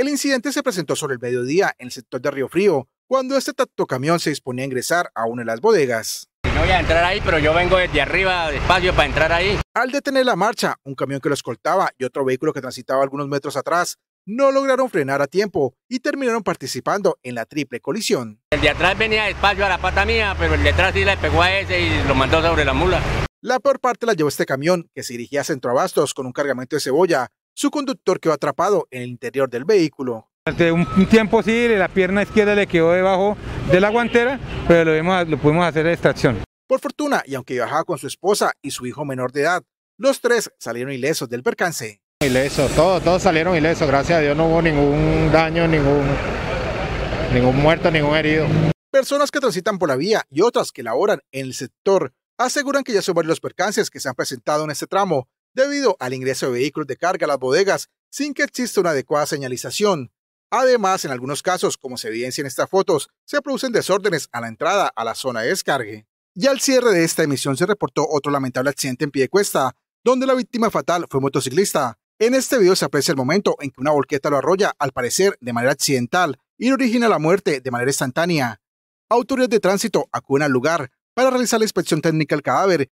El incidente se presentó sobre el mediodía en el sector de Río Frío, cuando este tractocamión se disponía a ingresar a una de las bodegas. No voy a entrar ahí, pero yo vengo desde arriba, despacio, para entrar ahí. Al detener la marcha, un camión que lo escoltaba y otro vehículo que transitaba algunos metros atrás no lograron frenar a tiempo y terminaron participando en la triple colisión. El de atrás venía despacio a la pata mía, pero el de atrás sí la pegó a ese y lo mandó sobre la mula. La peor parte la llevó este camión, que se dirigía a Centroabastos con un cargamento de cebolla, su conductor quedó atrapado en el interior del vehículo. Durante un tiempo sí, la pierna izquierda le quedó debajo de la guantera, pero lo, lo pudimos hacer de extracción. Por fortuna, y aunque viajaba con su esposa y su hijo menor de edad, los tres salieron ilesos del percance. Ilesos, todos, todos salieron ilesos, gracias a Dios no hubo ningún daño, ningún, ningún muerto, ningún herido. Personas que transitan por la vía y otras que laboran en el sector aseguran que ya son varios los percances que se han presentado en este tramo debido al ingreso de vehículos de carga a las bodegas sin que exista una adecuada señalización. Además, en algunos casos, como se evidencia en estas fotos, se producen desórdenes a la entrada a la zona de descargue. Y al cierre de esta emisión se reportó otro lamentable accidente en pie de cuesta, donde la víctima fatal fue motociclista. En este video se aprecia el momento en que una volqueta lo arrolla, al parecer de manera accidental, y origina la muerte de manera instantánea. Autoridades de tránsito acuden al lugar para realizar la inspección técnica del cadáver